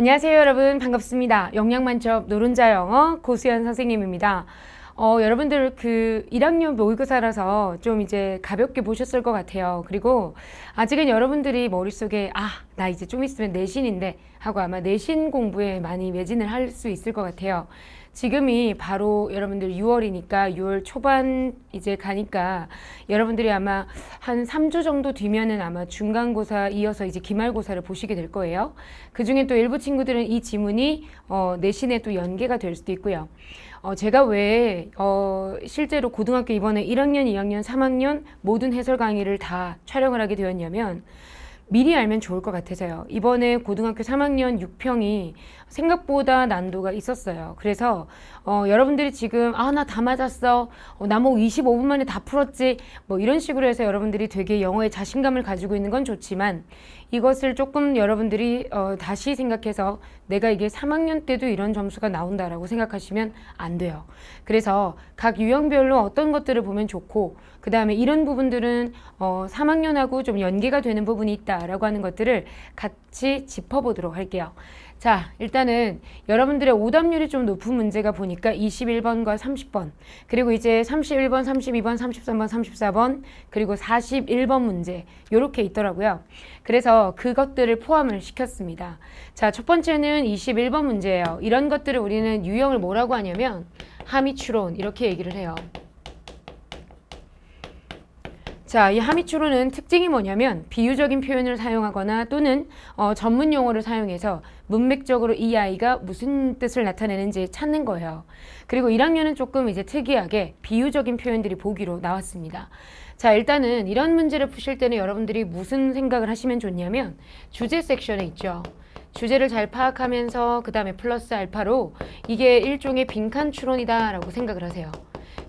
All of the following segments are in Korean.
안녕하세요 여러분 반갑습니다. 영양만점 노른자 영어 고수연 선생님입니다. 어, 여러분들 그 1학년 모의고사라서 좀 이제 가볍게 보셨을 것 같아요. 그리고 아직은 여러분들이 머릿속에 아, 나 이제 좀 있으면 내신인데 하고 아마 내신 공부에 많이 매진을 할 수 있을 것 같아요. 지금이 바로 여러분들 6월이니까 6월 초반 이제 가니까 여러분들이 아마 한 3주 정도 뒤면은 아마 중간고사 이어서 이제 기말고사를 보시게 될 거예요. 그 중에 또 일부 친구들은 이 지문이 어, 내신에 또 연계가 될 수도 있고요. 어, 제가 왜 어, 실제로 고등학교 이번에 1학년, 2학년, 3학년 모든 해설 강의를 다 촬영을 하게 되었냐면 미리 알면 좋을 것 같아서요. 이번에 고등학교 3학년 6평이 생각보다 난도가 있었어요. 그래서 어, 여러분들이 지금 아 나 다 맞았어. 어, 나 뭐 25분 만에 다 풀었지. 뭐 이런 식으로 해서 여러분들이 되게 영어에 자신감을 가지고 있는 건 좋지만 이것을 조금 여러분들이 어, 다시 생각해서 내가 이게 3학년 때도 이런 점수가 나온다라고 생각하시면 안 돼요. 그래서 각 유형별로 어떤 것들을 보면 좋고 그 다음에 이런 부분들은 어, 3학년하고 좀 연계가 되는 부분이 있다라고 하는 것들을 같이 짚어보도록 할게요. 자, 일단은 여러분들의 오답률이 좀 높은 문제가 보니까 21번과 30번, 그리고 이제 31번, 32번, 33번, 34번, 그리고 41번 문제 이렇게 있더라고요. 그래서 그것들을 포함을 시켰습니다. 자, 첫 번째는 21번 문제예요. 이런 것들을 우리는 유형을 뭐라고 하냐면 하미추론 이렇게 얘기를 해요. 자, 이하미추론은 특징이 뭐냐면 비유적인 표현을 사용하거나 또는 어, 전문 용어를 사용해서 문맥적으로 이 아이가 무슨 뜻을 나타내는지 찾는 거예요. 그리고 1학년은 조금 이제 특이하게 비유적인 표현들이 보기로 나왔습니다. 자, 일단은 이런 문제를 푸실 때는 여러분들이 무슨 생각을 하시면 좋냐면 주제 섹션에 있죠. 주제를 잘 파악하면서 그 다음에 플러스 알파로 이게 일종의 빈칸 추론이다 라고 생각을 하세요.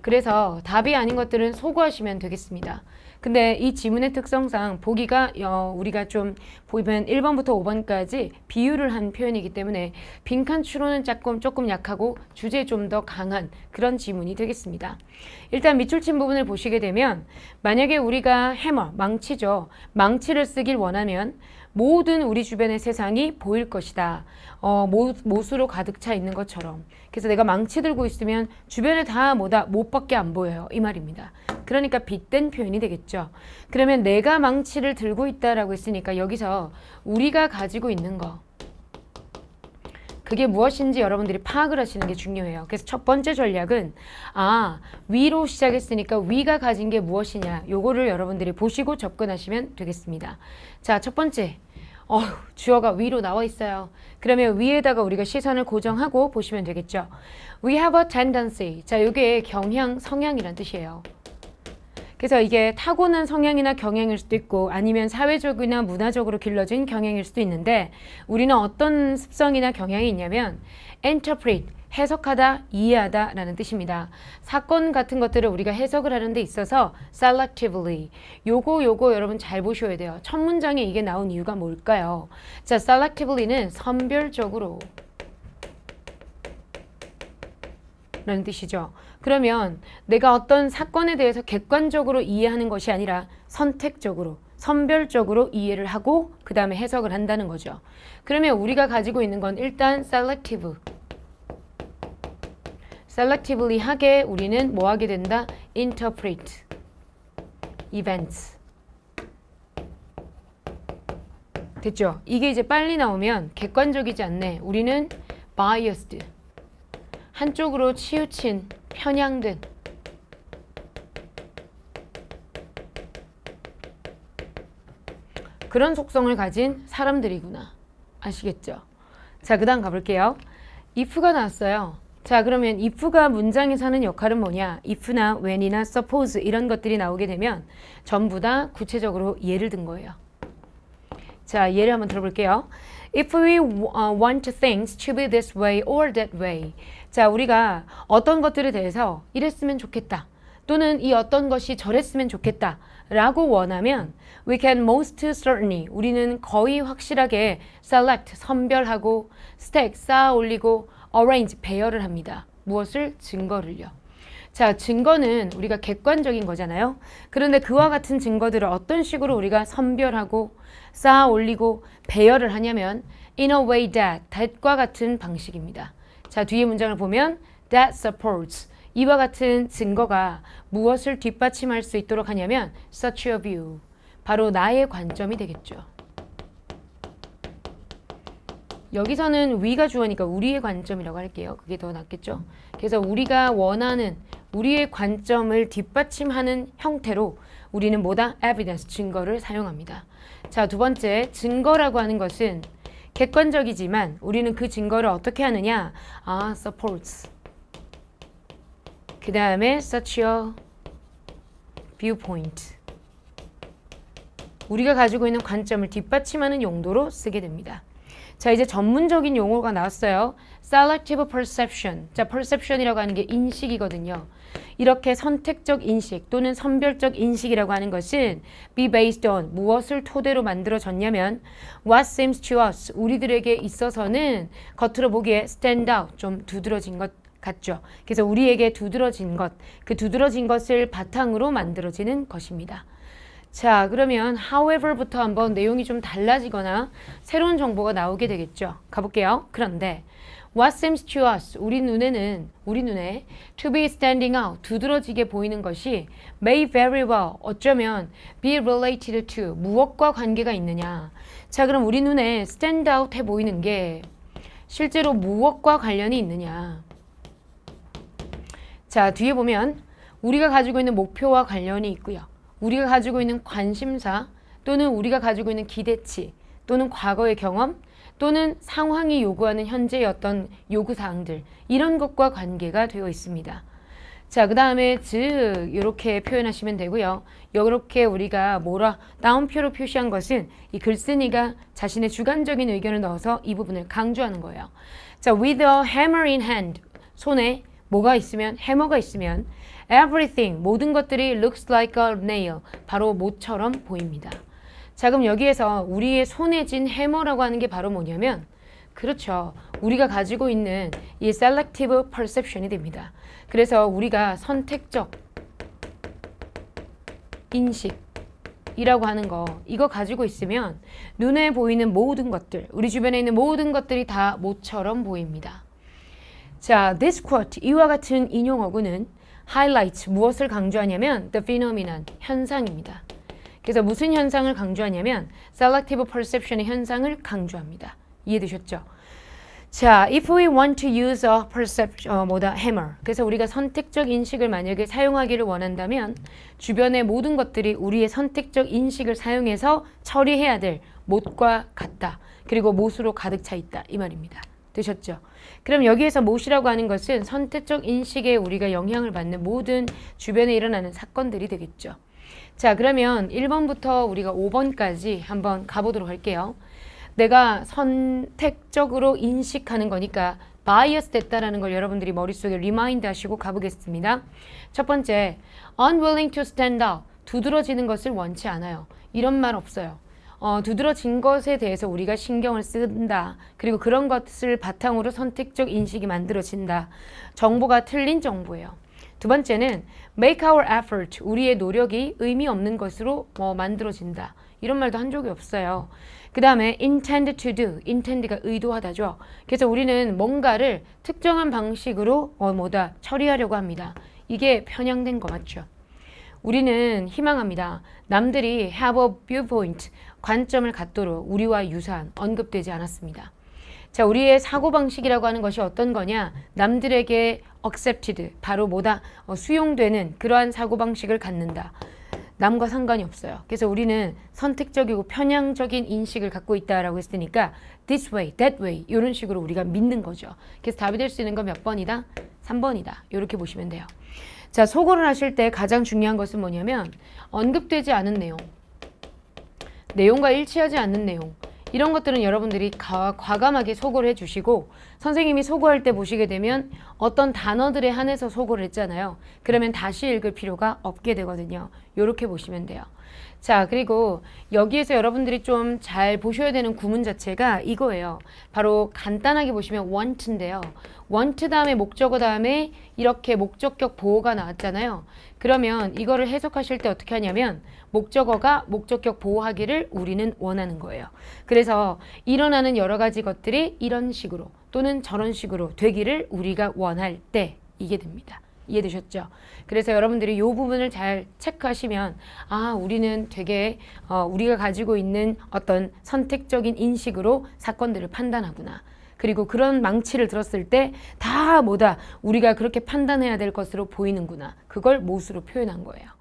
그래서 답이 아닌 것들은 소구하시면 되겠습니다. 근데 이 지문의 특성상 보기가 어, 우리가 좀 보면 1번부터 5번까지 비유를 한 표현이기 때문에 빈칸 추론은 조금, 조금 약하고 주제에 좀 더 강한 그런 지문이 되겠습니다. 일단 밑줄 친 부분을 보시게 되면 만약에 우리가 해머, 망치죠. 망치를 쓰길 원하면 모든 우리 주변의 세상이 보일 것이다. 어, 못, 으로 가득 차 있는 것처럼. 그래서 내가 망치 들고 있으면 주변에 다 뭐다 못밖에 안 보여요. 이 말입니다. 그러니까 빚된 표현이 되겠죠. 그러면 내가 망치를 들고 있다라고 했으니까 여기서 우리가 가지고 있는 거 그게 무엇인지 여러분들이 파악을 하시는 게 중요해요. 그래서 첫 번째 전략은 아 위로 시작했으니까 위가 가진 게 무엇이냐 요거를 여러분들이 보시고 접근하시면 되겠습니다. 자 첫 번째 어 주어가 위로 나와 있어요. 그러면 위에다가 우리가 시선을 고정하고 보시면 되겠죠. We have a tendency. 자, 이게 경향, 성향이란 뜻이에요. 그래서 이게 타고난 성향이나 경향일 수도 있고 아니면 사회적이나 문화적으로 길러진 경향일 수도 있는데 우리는 어떤 습성이나 경향이 있냐면 interpret 해석하다, 이해하다 라는 뜻입니다. 사건 같은 것들을 우리가 해석을 하는 데 있어서 selectively 요거 요거 여러분 잘 보셔야 돼요. 첫 문장에 이게 나온 이유가 뭘까요? 자, selectively는 선별적으로 라는 뜻이죠. 그러면 내가 어떤 사건에 대해서 객관적으로 이해하는 것이 아니라 선택적으로 선별적으로 이해를 하고 그 다음에 해석을 한다는 거죠. 그러면 우리가 가지고 있는 건 일단 selective. selectively 하게 우리는 뭐 하게 된다? interpret events. 됐죠? 이게 이제 빨리 나오면 객관적이지 않네. 우리는 biased. 한쪽으로 치우친, 편향된 그런 속성을 가진 사람들이구나. 아시겠죠? 자, 그 다음 가볼게요. if가 나왔어요. 자, 그러면 if가 문장에서 는 역할은 뭐냐? if나 when이나 suppose 이런 것들이 나오게 되면 전부 다 구체적으로 예를 든 거예요. 자, 예를 한번 들어볼게요. if we want things to be this way or that way. 자, 우리가 어떤 것들에 대해서 이랬으면 좋겠다. 또는 이 어떤 것이 저랬으면 좋겠다. 라고 원하면 we can most certainly 우리는 거의 확실하게 select 선별하고 stack 쌓아 올리고 arrange 배열을 합니다. 무엇을 증거를요. 자, 증거는 우리가 객관적인 거잖아요. 그런데 그와 같은 증거들을 어떤 식으로 우리가 선별하고 쌓아 올리고 배열을 하냐면 in a way that, that과 같은 방식입니다. 자, 뒤에 문장을 보면 that supports 이와 같은 증거가 무엇을 뒷받침할 수 있도록 하냐면 such a view 바로 나의 관점이 되겠죠. 여기서는 위가 주어니까 우리의 관점이라고 할게요. 그게 더 낫겠죠? 그래서 우리가 원하는 우리의 관점을 뒷받침하는 형태로 우리는 뭐다? evidence, 증거를 사용합니다. 자, 두 번째, 증거라고 하는 것은 객관적이지만 우리는 그 증거를 어떻게 하느냐? 아, supports. 그 다음에 such a viewpoint. 우리가 가지고 있는 관점을 뒷받침하는 용도로 쓰게 됩니다. 자, 이제 전문적인 용어가 나왔어요. selective perception. 자, perception이라고 하는 게 인식이거든요. 이렇게 선택적 인식 또는 선별적 인식이라고 하는 것은 be based on 무엇을 토대로 만들어졌냐면 what seems to us 우리들에게 있어서는 겉으로 보기에 stand out 좀 두드러진 것 같죠. 그래서 우리에게 두드러진 것, 그 두드러진 것을 바탕으로 만들어지는 것입니다. 자 그러면 however부터 한번 내용이 좀 달라지거나 새로운 정보가 나오게 되겠죠. 가볼게요. 그런데 What seems to us, 우리 눈에는, 우리 눈에 to be standing out, 두드러지게 보이는 것이 may very well, 어쩌면 be related to, 무엇과 관계가 있느냐. 자, 그럼 우리 눈에 stand out 해 보이는 게 실제로 무엇과 관련이 있느냐. 자, 뒤에 보면 우리가 가지고 있는 목표와 관련이 있고요. 우리가 가지고 있는 관심사 또는 우리가 가지고 있는 기대치 또는 과거의 경험 또는 상황이 요구하는 현재의 어떤 요구사항들 이런 것과 관계가 되어 있습니다. 자, 그 다음에 즉 이렇게 표현하시면 되고요. 이렇게 우리가 뭐라 다운표로 표시한 것은 이 글쓴이가 자신의 주관적인 의견을 넣어서 이 부분을 강조하는 거예요. 자, with a hammer in hand 손에 뭐가 있으면 해머가 있으면 Everything, 모든 것들이 looks like a nail, 바로 못처럼 보입니다. 자, 그럼 여기에서 우리의 손에 쥔 해머라고 하는 게 바로 뭐냐면 그렇죠. 우리가 가지고 있는 이 selective perception이 됩니다. 그래서 우리가 선택적 인식이라고 하는 거 이거 가지고 있으면 눈에 보이는 모든 것들 우리 주변에 있는 모든 것들이 다 모처럼 보입니다. 자, this quote 이와 같은 인용어구는 highlights 무엇을 강조하냐면 the phenomenon 현상입니다. 그래서 무슨 현상을 강조하냐면 selective perception의 현상을 강조합니다. 이해되셨죠? 자, if we want to use a perception, 어, 뭐다, hammer. 그래서 우리가 선택적 인식을 만약에 사용하기를 원한다면 주변의 모든 것들이 우리의 선택적 인식을 사용해서 처리해야 될 못과 같다. 그리고 못으로 가득 차 있다. 이 말입니다. 되셨죠? 그럼 여기에서 못이라고 하는 것은 선택적 인식에 우리가 영향을 받는 모든 주변에 일어나는 사건들이 되겠죠. 자 그러면 1번부터 우리가 5번까지 한번 가보도록 할게요. 내가 선택적으로 인식하는 거니까 바이어스 됐다라는 걸 여러분들이 머릿속에 리마인드 하시고 가보겠습니다. 첫 번째, unwilling to stand out. 두드러지는 것을 원치 않아요. 이런 말 없어요. 어, 두드러진 것에 대해서 우리가 신경을 쓴다. 그리고 그런 것을 바탕으로 선택적 인식이 만들어진다. 정보가 틀린 정보예요. 두 번째는 make our effort, 우리의 노력이 의미 없는 것으로 어, 만들어진다. 이런 말도 한 적이 없어요. 그 다음에 intend to do, intend가 의도하다죠. 그래서 우리는 뭔가를 특정한 방식으로 어, 뭐다 처리하려고 합니다. 이게 편향된 거 맞죠? 우리는 희망합니다. 남들이 have a viewpoint, 관점을 갖도록 우리와 유사한 언급되지 않았습니다. 자, 우리의 사고방식이라고 하는 것이 어떤 거냐? 남들에게 accepted, 바로 뭐다? 어, 수용되는 그러한 사고방식을 갖는다. 남과 상관이 없어요. 그래서 우리는 선택적이고 편향적인 인식을 갖고 있다라고 했으니까 this way, that way 이런 식으로 우리가 믿는 거죠. 그래서 답이 될 수 있는 건 몇 번이다? 3번이다. 이렇게 보시면 돼요. 자, 소고를 하실 때 가장 중요한 것은 뭐냐면 언급되지 않은 내용, 내용과 일치하지 않는 내용 이런 것들은 여러분들이 과감하게 소고를 해주시고 선생님이 소고할 때 보시게 되면 어떤 단어들에 한해서 소고를 했잖아요. 그러면 다시 읽을 필요가 없게 되거든요. 이렇게 보시면 돼요. 자 그리고 여기에서 여러분들이 좀 잘 보셔야 되는 구문 자체가 이거예요. 바로 간단하게 보시면 want인데요. want 다음에 목적어 다음에 이렇게 목적격 보호가 나왔잖아요. 그러면 이거를 해석하실 때 어떻게 하냐면 목적어가 목적격 보호하기를 우리는 원하는 거예요. 그래서 일어나는 여러 가지 것들이 이런 식으로 또는 저런 식으로 되기를 우리가 원할 때 이게 됩니다. 이해되셨죠? 그래서 여러분들이 이 부분을 잘 체크하시면 아 우리는 되게 어, 우리가 가지고 있는 어떤 선택적인 인식으로 사건들을 판단하구나. 그리고 그런 망치를 들었을 때 다 뭐다 우리가 그렇게 판단해야 될 것으로 보이는구나. 그걸 못으로 표현한 거예요.